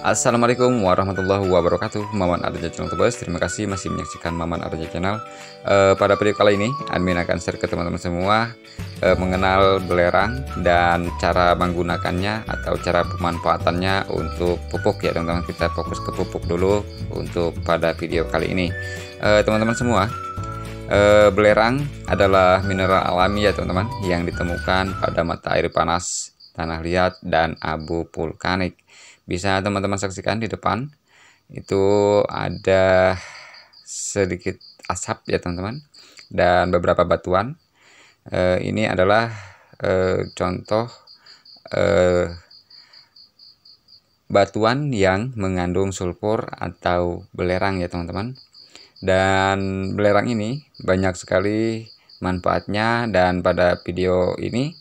Assalamualaikum warahmatullahi wabarakatuh Maman Arja Channel Tebas Terima kasih masih menyaksikan Maman Arja Channel e, Pada video kali ini admin akan share ke teman-teman semua e, Mengenal belerang dan cara menggunakannya Atau cara pemanfaatannya untuk pupuk ya teman-teman Kita fokus ke pupuk dulu untuk pada video kali ini eh, Teman-teman semua e, Belerang adalah mineral alami ya teman-teman Yang ditemukan pada mata air panas tanah liat, dan abu vulkanik bisa teman-teman saksikan di depan itu ada sedikit asap ya teman-teman dan beberapa batuan e, ini adalah e, contoh e, batuan yang mengandung sulfur atau belerang ya teman-teman dan belerang ini banyak sekali manfaatnya dan pada video ini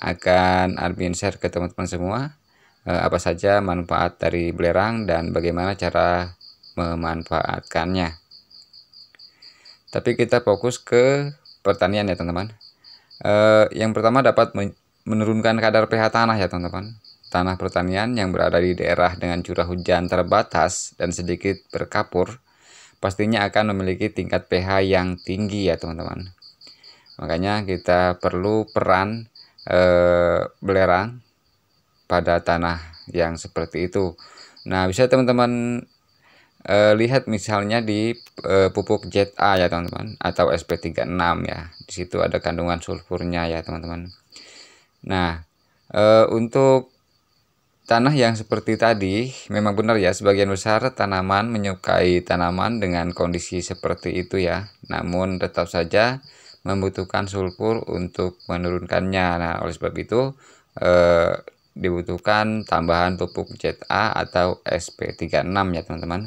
akan admin share ke teman-teman semua Eh, apa saja manfaat dari belerang dan bagaimana cara memanfaatkannya. Tapi kita fokus ke pertanian ya teman-teman. Eh, yang pertama dapat menurunkan kadar pH tanah ya teman-teman. Tanah pertanian yang berada di daerah dengan curah hujan terbatas dan sedikit berkapur pastinya akan memiliki tingkat pH yang tinggi ya teman-teman. Makanya kita perlu peran e, belerang pada tanah yang seperti itu. Nah, bisa teman-teman e, lihat misalnya di e, pupuk ZA ya, teman-teman, atau SP36 ya. Di situ ada kandungan sulfurnya ya, teman-teman. Nah, e, untuk tanah yang seperti tadi, memang benar ya, sebagian besar tanaman menyukai tanaman dengan kondisi seperti itu ya. Namun tetap saja membutuhkan sulfur untuk menurunkannya. Nah, oleh sebab itu e, dibutuhkan tambahan pupuk ZA atau SP36 ya teman-teman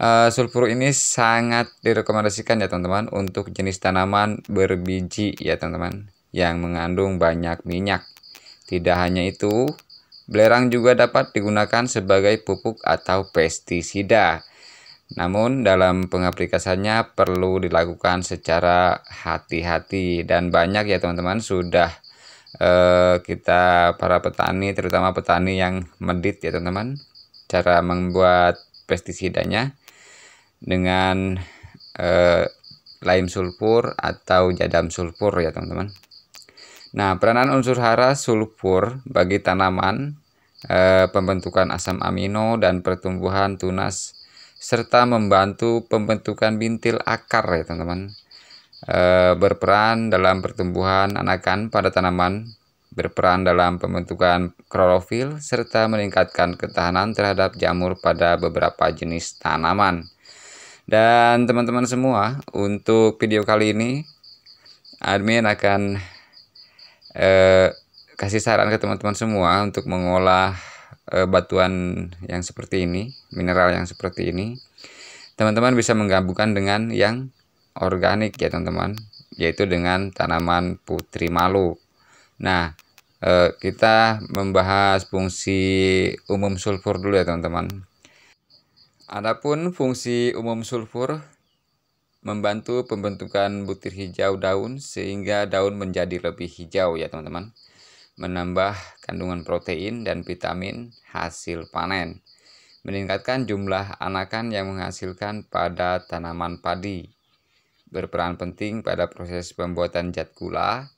uh, sulfur ini sangat direkomendasikan ya teman-teman untuk jenis tanaman berbiji ya teman-teman yang mengandung banyak minyak tidak hanya itu belerang juga dapat digunakan sebagai pupuk atau pestisida namun dalam pengaplikasinya perlu dilakukan secara hati-hati dan banyak ya teman-teman sudah Eh, kita para petani terutama petani yang medit ya teman-teman cara membuat pestisidanya dengan eh, lime sulfur atau jadam sulfur ya teman-teman Nah, peranan unsur hara sulfur bagi tanaman, eh, pembentukan asam amino dan pertumbuhan tunas, serta membantu pembentukan bintil akar ya teman-teman. Eh, berperan dalam pertumbuhan anakan pada tanaman, berperan dalam pembentukan klorofil, serta meningkatkan ketahanan terhadap jamur pada beberapa jenis tanaman. Dan teman-teman semua, untuk video kali ini, admin akan eh, kasih saran ke teman-teman semua untuk mengolah eh, batuan yang seperti ini, mineral yang seperti ini. Teman-teman bisa menggabungkan dengan yang organik ya teman-teman yaitu dengan tanaman putri malu nah eh, kita membahas fungsi umum sulfur dulu ya teman-teman adapun fungsi umum sulfur membantu pembentukan butir hijau daun sehingga daun menjadi lebih hijau ya teman-teman menambah kandungan protein dan vitamin hasil panen meningkatkan jumlah anakan yang menghasilkan pada tanaman padi berperan penting pada proses pembuatan zat gula,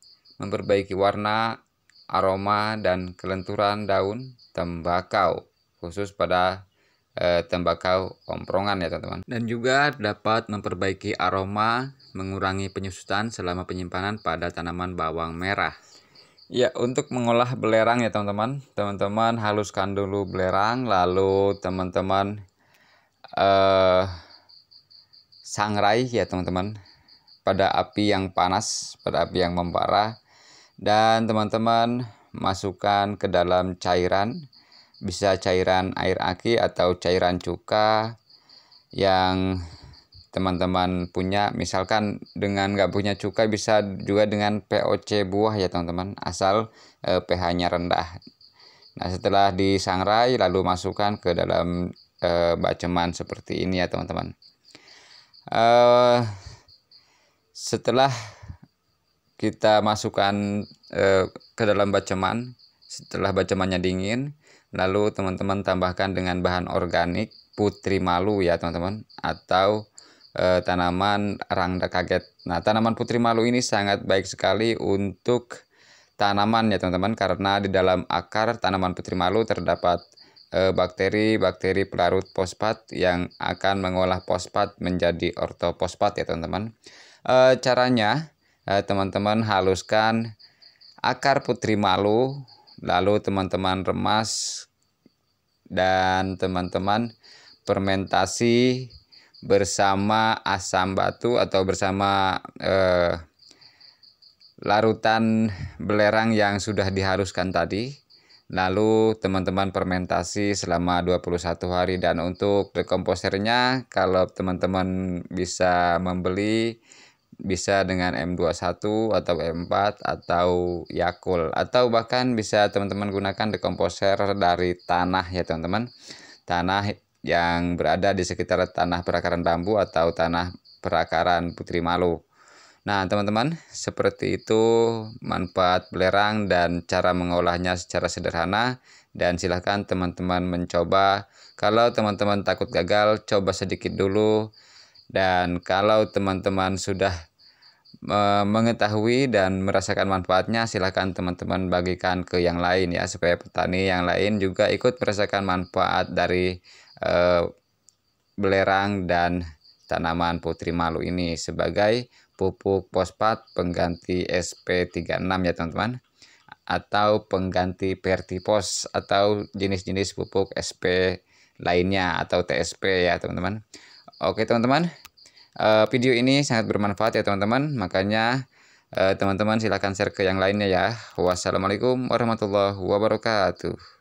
memperbaiki warna, aroma, dan kelenturan daun tembakau, khusus pada eh, tembakau omprongan ya teman-teman. Dan juga dapat memperbaiki aroma, mengurangi penyusutan selama penyimpanan pada tanaman bawang merah. Ya, untuk mengolah belerang ya teman-teman. Teman-teman haluskan dulu belerang, lalu teman-teman -teman, -teman uh, sangrai ya teman-teman pada api yang panas pada api yang membara dan teman-teman masukkan ke dalam cairan bisa cairan air aki atau cairan cuka yang teman-teman punya misalkan dengan nggak punya cuka bisa juga dengan POC buah ya teman-teman asal eh, pH-nya rendah nah setelah disangrai lalu masukkan ke dalam eh, baceman seperti ini ya teman-teman uh, setelah kita masukkan uh, ke dalam baceman setelah bacemannya dingin lalu teman-teman tambahkan dengan bahan organik putri malu ya teman-teman atau e, tanaman rangda kaget nah tanaman putri malu ini sangat baik sekali untuk tanaman ya teman-teman karena di dalam akar tanaman putri malu terdapat bakteri-bakteri eh, pelarut fosfat yang akan mengolah fosfat menjadi ortofosfat ya teman-teman. E, caranya eh, teman-teman haluskan akar putri malu lalu teman-teman remas dan teman-teman fermentasi bersama asam batu atau bersama e, larutan belerang yang sudah diharuskan tadi Lalu teman-teman fermentasi selama 21 hari dan untuk dekomposernya kalau teman-teman bisa membeli bisa dengan M21 atau M4 atau Yakul atau bahkan bisa teman-teman gunakan dekomposer dari tanah ya teman-teman. Tanah yang berada di sekitar tanah perakaran bambu atau tanah perakaran putri malu. Nah, teman-teman, seperti itu manfaat belerang dan cara mengolahnya secara sederhana dan silahkan teman-teman mencoba. Kalau teman-teman takut gagal, coba sedikit dulu. Dan kalau teman-teman sudah mengetahui dan merasakan manfaatnya, silahkan teman-teman bagikan ke yang lain ya supaya petani yang lain juga ikut merasakan manfaat dari e, belerang dan tanaman putri malu ini sebagai pupuk fosfat pengganti SP36 ya teman-teman atau pengganti pertipos atau jenis-jenis pupuk SP lainnya atau TSP ya teman-teman oke teman-teman eh, video ini sangat bermanfaat ya teman-teman makanya eh, teman -teman silahkan share ke yang lainnya ya wassalamualaikum warahmatullahi wabarakatuh